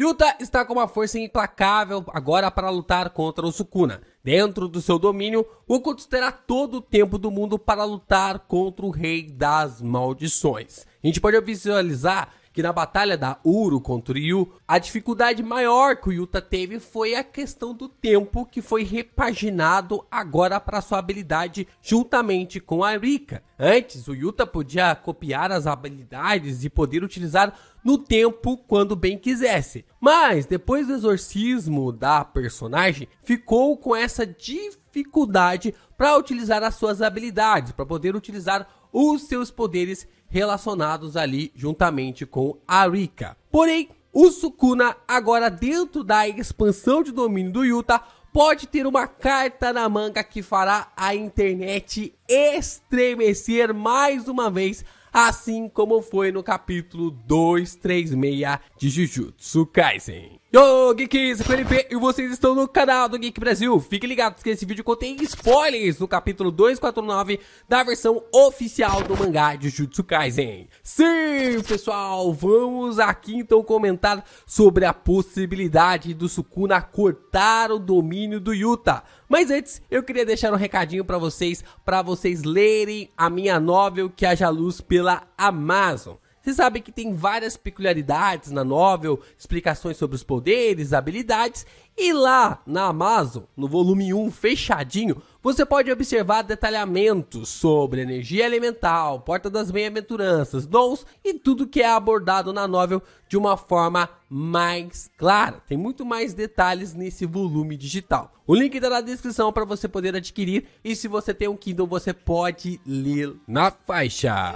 Yuta está com uma força implacável agora para lutar contra o Sukuna. Dentro do seu domínio, Okuts terá todo o tempo do mundo para lutar contra o Rei das Maldições. A gente pode visualizar que na batalha da Uru contra o Yu, a dificuldade maior que o Yuta teve foi a questão do tempo que foi repaginado agora para sua habilidade juntamente com a Rika. Antes, o Yuta podia copiar as habilidades e poder utilizar no tempo quando bem quisesse. Mas depois do exorcismo da personagem, ficou com essa dificuldade para utilizar as suas habilidades, para poder utilizar os seus poderes relacionados ali juntamente com a Rika. Porém, o Sukuna, agora dentro da expansão de domínio do Utah, pode ter uma carta na manga que fará a internet estremecer mais uma vez, assim como foi no capítulo 236 de Jujutsu Kaisen. Yo, Geeks, aqui é o LP e vocês estão no canal do Geek Brasil. Fique ligado que esse vídeo contém spoilers do capítulo 249 da versão oficial do mangá de Jutsu Kaisen. Sim, pessoal, vamos aqui então comentar sobre a possibilidade do Sukuna cortar o domínio do Yuta. Mas antes, eu queria deixar um recadinho para vocês, para vocês lerem a minha novel que haja luz pela Amazon. Você sabe que tem várias peculiaridades na novel, explicações sobre os poderes, habilidades, e lá na Amazon, no volume 1 fechadinho, você pode observar detalhamentos sobre energia elemental, porta das bem-aventuranças, dons e tudo que é abordado na novel de uma forma mais clara. Tem muito mais detalhes nesse volume digital. O link está na descrição para você poder adquirir e se você tem um Kindle, você pode ler na faixa.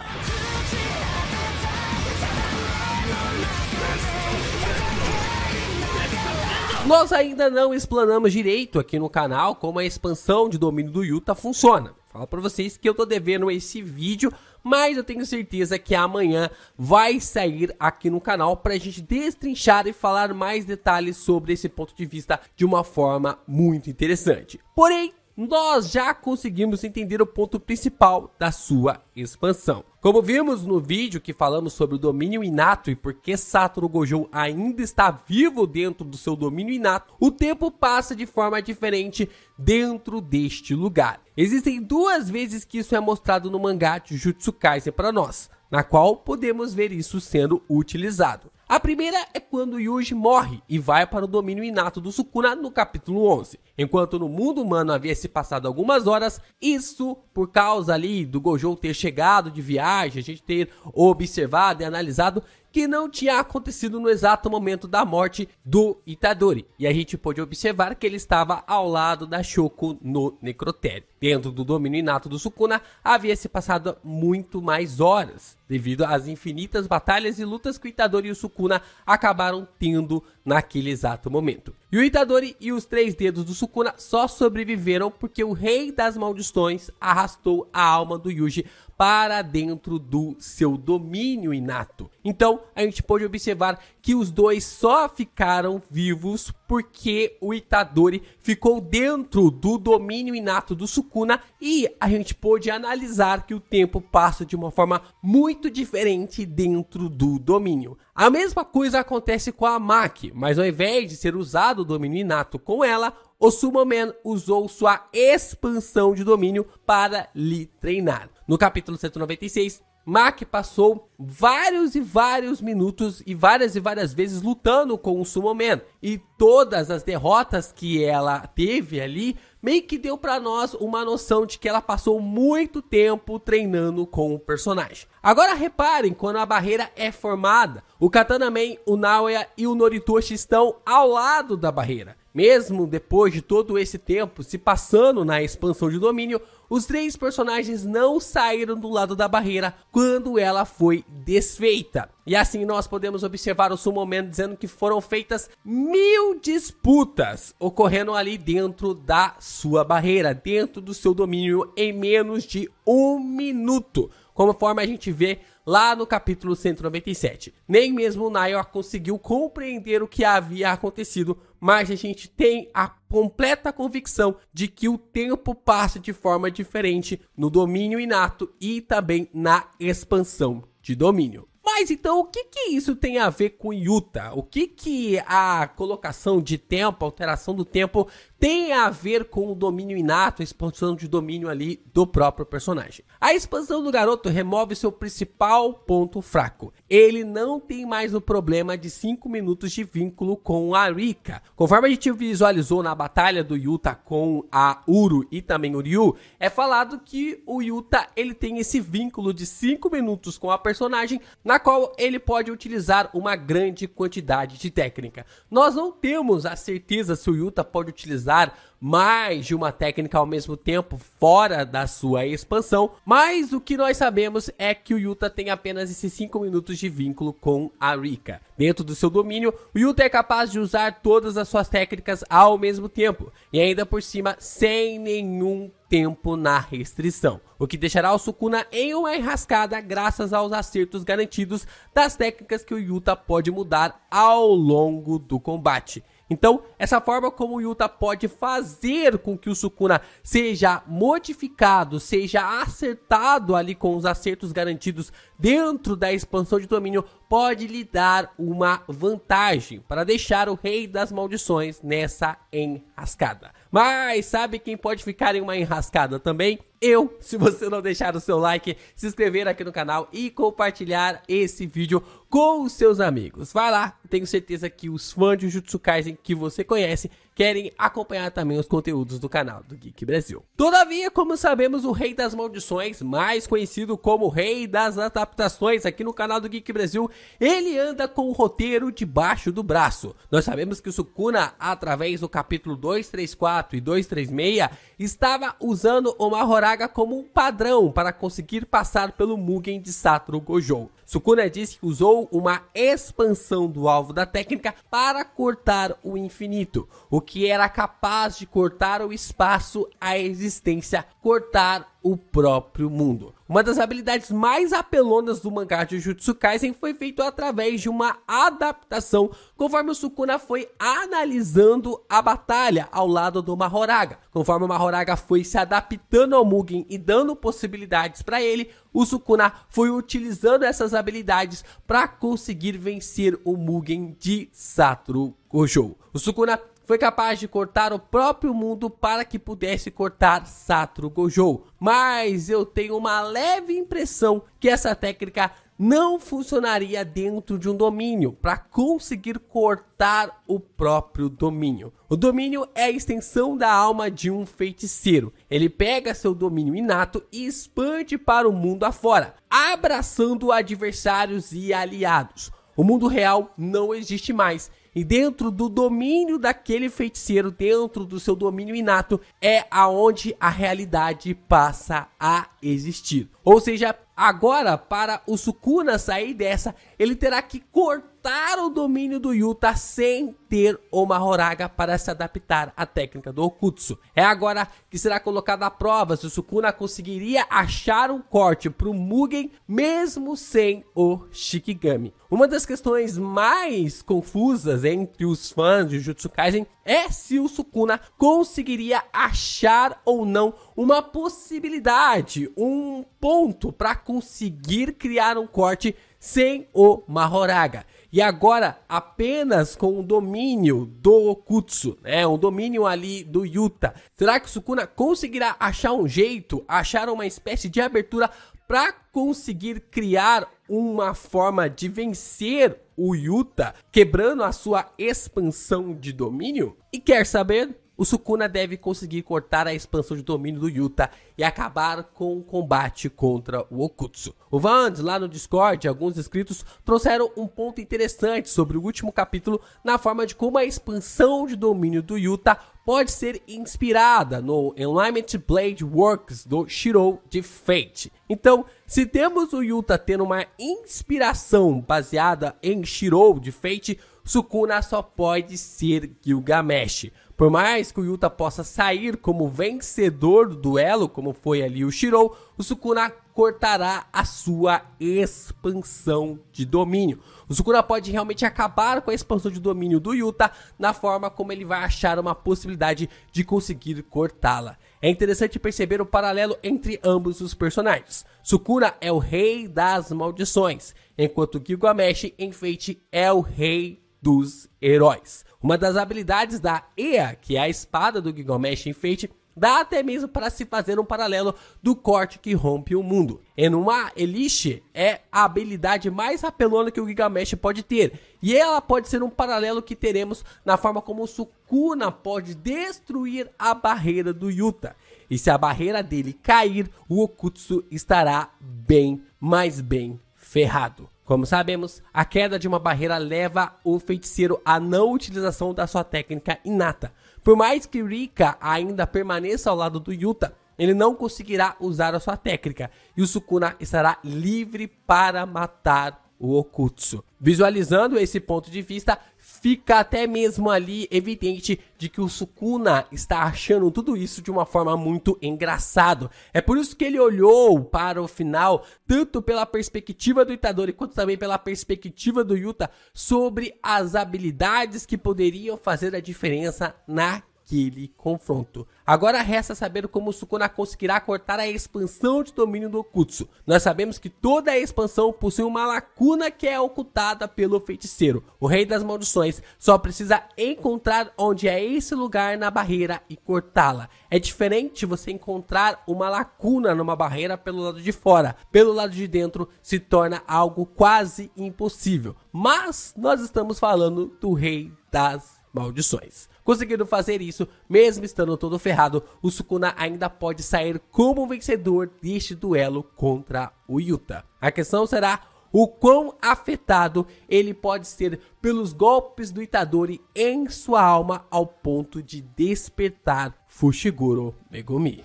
Nós ainda não explanamos direito aqui no canal como a expansão de domínio do Utah funciona. Falo para vocês que eu tô devendo esse vídeo, mas eu tenho certeza que amanhã vai sair aqui no canal para a gente destrinchar e falar mais detalhes sobre esse ponto de vista de uma forma muito interessante. Porém, nós já conseguimos entender o ponto principal da sua expansão. Como vimos no vídeo que falamos sobre o domínio inato e por que Satoru Gojo ainda está vivo dentro do seu domínio inato, o tempo passa de forma diferente dentro deste lugar. Existem duas vezes que isso é mostrado no mangá Jujutsu Kaisen para nós, na qual podemos ver isso sendo utilizado. A primeira é quando Yuji morre e vai para o domínio inato do Sukuna no capítulo 11. Enquanto no mundo humano havia se passado algumas horas, isso por causa ali do Gojo ter chegado de viagem, a gente ter observado e analisado, que não tinha acontecido no exato momento da morte do Itadori. E a gente pôde observar que ele estava ao lado da Shoko no necrotério. Dentro do domínio inato do Sukuna, havia se passado muito mais horas, devido às infinitas batalhas e lutas que o Itadori e o Sukuna acabaram tendo naquele exato momento. E o Itadori e os três dedos do Sukuna só sobreviveram porque o rei das maldições arrastou a alma do Yuji para dentro do seu domínio inato. Então, a gente pôde observar que os dois só ficaram vivos porque o Itadori ficou dentro do domínio inato do Sukuna e a gente pôde analisar que o tempo passa de uma forma muito diferente dentro do domínio. A mesma coisa acontece com a Maki, mas ao invés de ser usado o domínio inato com ela, o Sumaman usou sua expansão de domínio para lhe treinar. No capítulo 196, Mac passou vários e vários minutos e várias e várias vezes lutando com o Sumoman. E todas as derrotas que ela teve ali meio que deu para nós uma noção de que ela passou muito tempo treinando com o personagem. Agora reparem quando a barreira é formada, o Katana Man, o Naoya e o Noritoshi estão ao lado da barreira. Mesmo depois de todo esse tempo se passando na expansão de domínio, os três personagens não saíram do lado da barreira quando ela foi desfeita. E assim nós podemos observar o Sumoman dizendo que foram feitas mil disputas ocorrendo ali dentro da sua barreira, dentro do seu domínio em menos de um minuto, conforme a gente vê lá no capítulo 197. Nem mesmo Nayor conseguiu compreender o que havia acontecido mas a gente tem a completa convicção de que o tempo passa de forma diferente no domínio inato e também na expansão de domínio. Mas então, o que que isso tem a ver com Utah? O que que a colocação de tempo, a alteração do tempo tem a ver com o domínio inato, a expansão de domínio ali do próprio personagem. A expansão do garoto remove seu principal ponto fraco. Ele não tem mais o problema de 5 minutos de vínculo com a Rika. Conforme a gente visualizou na batalha do Yuta com a Uru e também o Ryu, é falado que o Yuta ele tem esse vínculo de 5 minutos com a personagem, na qual ele pode utilizar uma grande quantidade de técnica. Nós não temos a certeza se o Yuta pode utilizar usar mais de uma técnica ao mesmo tempo fora da sua expansão, mas o que nós sabemos é que o Yuta tem apenas esses 5 minutos de vínculo com a Rika. Dentro do seu domínio, o Yuta é capaz de usar todas as suas técnicas ao mesmo tempo, e ainda por cima sem nenhum tempo na restrição, o que deixará o Sukuna em uma enrascada graças aos acertos garantidos das técnicas que o Yuta pode mudar ao longo do combate. Então, essa forma como o Yuta pode fazer com que o Sukuna seja modificado, seja acertado ali com os acertos garantidos dentro da expansão de domínio pode lhe dar uma vantagem para deixar o rei das maldições nessa enrascada. Mas sabe quem pode ficar em uma enrascada também? Eu, se você não deixar o seu like, se inscrever aqui no canal e compartilhar esse vídeo com os seus amigos. Vai lá, tenho certeza que os fãs de Jutsu Kaisen que você conhece querem acompanhar também os conteúdos do canal do Geek Brasil. Todavia, como sabemos, o Rei das Maldições, mais conhecido como Rei das Adaptações aqui no canal do Geek Brasil, ele anda com o roteiro debaixo do braço. Nós sabemos que o Sukuna, através do capítulo 234 e 236, estava usando o Mahoraga como um padrão para conseguir passar pelo Mugen de Satoru Gojo. Sukuna disse que usou uma expansão do alvo da técnica para cortar o infinito, o que era capaz de cortar o espaço, a existência, cortar o próprio mundo. Uma das habilidades mais apelonas do mangá de Jujutsu Kaisen foi feito através de uma adaptação, conforme o Sukuna foi analisando a batalha ao lado do Mahoraga. Conforme o Mahoraga foi se adaptando ao Mugen e dando possibilidades para ele, o Sukuna foi utilizando essas habilidades para conseguir vencer o Mugen de Satoru Gojo. O Sukuna foi capaz de cortar o próprio mundo para que pudesse cortar Satoru Gojo. Mas eu tenho uma leve impressão que essa técnica não funcionaria dentro de um domínio para conseguir cortar o próprio domínio. O domínio é a extensão da alma de um feiticeiro. Ele pega seu domínio inato e expande para o mundo afora, abraçando adversários e aliados. O mundo real não existe mais e dentro do domínio daquele feiticeiro, dentro do seu domínio inato, é aonde a realidade passa a existir. Ou seja, agora para o Sukuna sair dessa, ele terá que cortar conquistar o domínio do Utah sem ter uma Horaga para se adaptar à técnica do Okutsu. É agora que será colocada à prova se o Sukuna conseguiria achar um corte para o Mugen mesmo sem o Shikigami. Uma das questões mais confusas entre os fãs de Jutsu Kaisen é se o Sukuna conseguiria achar ou não uma possibilidade, um ponto para conseguir criar um corte sem o Mahoraga e agora apenas com o domínio do Okutsu, né? o domínio ali do Yuta. Será que o Sukuna conseguirá achar um jeito, achar uma espécie de abertura para conseguir criar uma forma de vencer o Yuta, quebrando a sua expansão de domínio? E quer saber? o Sukuna deve conseguir cortar a expansão de domínio do Yuta e acabar com o combate contra o Okutsu. O Vans, lá no Discord, alguns inscritos trouxeram um ponto interessante sobre o último capítulo na forma de como a expansão de domínio do Yuta pode ser inspirada no Enlightenment Blade Works do Shiro de Fate. Então, se temos o Yuta tendo uma inspiração baseada em Shiro de Fate, Sukuna só pode ser Gilgamesh. Por mais que o Yuta possa sair como vencedor do duelo, como foi ali o Shirou, o Sukuna cortará a sua expansão de domínio. O Sukuna pode realmente acabar com a expansão de domínio do Yuta na forma como ele vai achar uma possibilidade de conseguir cortá-la. É interessante perceber o paralelo entre ambos os personagens. Sukuna é o rei das maldições, enquanto Gilgamesh, enfeite, é o rei dos heróis. Uma das habilidades da Ea, que é a espada do Gilgamesh enfeite, dá até mesmo para se fazer um paralelo do corte que rompe o mundo. Enuma Elish é a habilidade mais apelona que o Gilgamesh pode ter, e ela pode ser um paralelo que teremos na forma como o Sukuna pode destruir a barreira do Yuta. E se a barreira dele cair, o Okutsu estará bem, mas bem ferrado. Como sabemos, a queda de uma barreira leva o feiticeiro à não utilização da sua técnica inata. Por mais que Rika ainda permaneça ao lado do Yuta, ele não conseguirá usar a sua técnica e o Sukuna estará livre para matar o Okutsu. Visualizando esse ponto de vista, fica até mesmo ali evidente de que o Sukuna está achando tudo isso de uma forma muito engraçado. É por isso que ele olhou para o final, tanto pela perspectiva do Itadori quanto também pela perspectiva do Yuta sobre as habilidades que poderiam fazer a diferença na aquele confronto. Agora resta saber como Sukuna conseguirá cortar a expansão de domínio do Okutsu. Nós sabemos que toda a expansão possui uma lacuna que é ocultada pelo feiticeiro. O Rei das Maldições só precisa encontrar onde é esse lugar na barreira e cortá-la. É diferente você encontrar uma lacuna numa barreira pelo lado de fora. Pelo lado de dentro se torna algo quase impossível. Mas nós estamos falando do Rei das Maldições. Conseguindo fazer isso, mesmo estando todo ferrado, o Sukuna ainda pode sair como vencedor deste duelo contra o Yuta. A questão será o quão afetado ele pode ser pelos golpes do Itadori em sua alma ao ponto de despertar Fushiguro Megumi.